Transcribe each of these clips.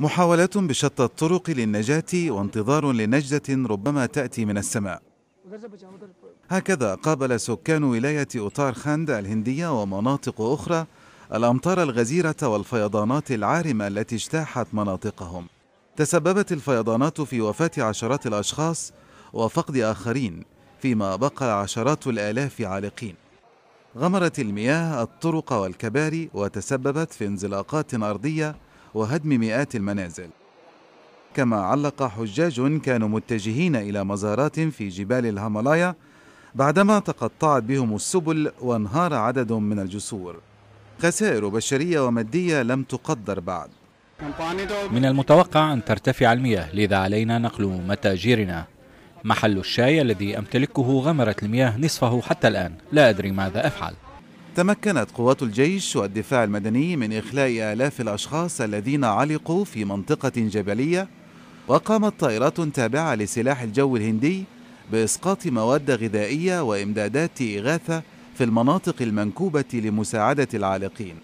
محاولات بشتى الطرق للنجاة وانتظار لنجدة ربما تأتي من السماء هكذا قابل سكان ولاية أوتار خاند الهندية ومناطق أخرى الأمطار الغزيرة والفيضانات العارمة التي اجتاحت مناطقهم تسببت الفيضانات في وفاة عشرات الأشخاص وفقد آخرين فيما بقى عشرات الآلاف عالقين غمرت المياه الطرق والكباري وتسببت في انزلاقات أرضية وهدم مئات المنازل كما علق حجاج كانوا متجهين الى مزارات في جبال الهملايا بعدما تقطعت بهم السبل وانهار عدد من الجسور خسائر بشريه وماديه لم تقدر بعد من المتوقع ان ترتفع المياه لذا علينا نقل متاجرنا محل الشاي الذي امتلكه غمرت المياه نصفه حتى الان لا ادري ماذا افعل تمكنت قوات الجيش والدفاع المدني من إخلاء آلاف الأشخاص الذين علقوا في منطقة جبلية وقامت طائرات تابعة لسلاح الجو الهندي بإسقاط مواد غذائية وإمدادات إغاثة في المناطق المنكوبة لمساعدة العالقين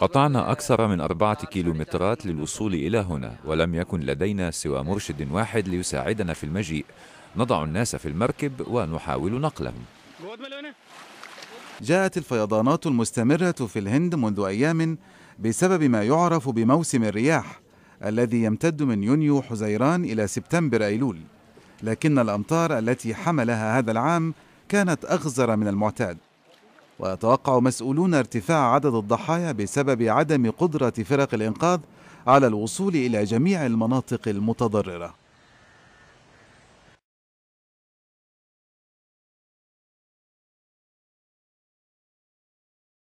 قطعنا أكثر من أربعة كيلومترات للوصول إلى هنا ولم يكن لدينا سوى مرشد واحد ليساعدنا في المجيء نضع الناس في المركب ونحاول نقلهم جاءت الفيضانات المستمرة في الهند منذ أيام بسبب ما يعرف بموسم الرياح الذي يمتد من يونيو حزيران إلى سبتمبر أيلول لكن الأمطار التي حملها هذا العام كانت أغزر من المعتاد ويتوقع مسؤولون ارتفاع عدد الضحايا بسبب عدم قدرة فرق الإنقاذ على الوصول إلى جميع المناطق المتضررة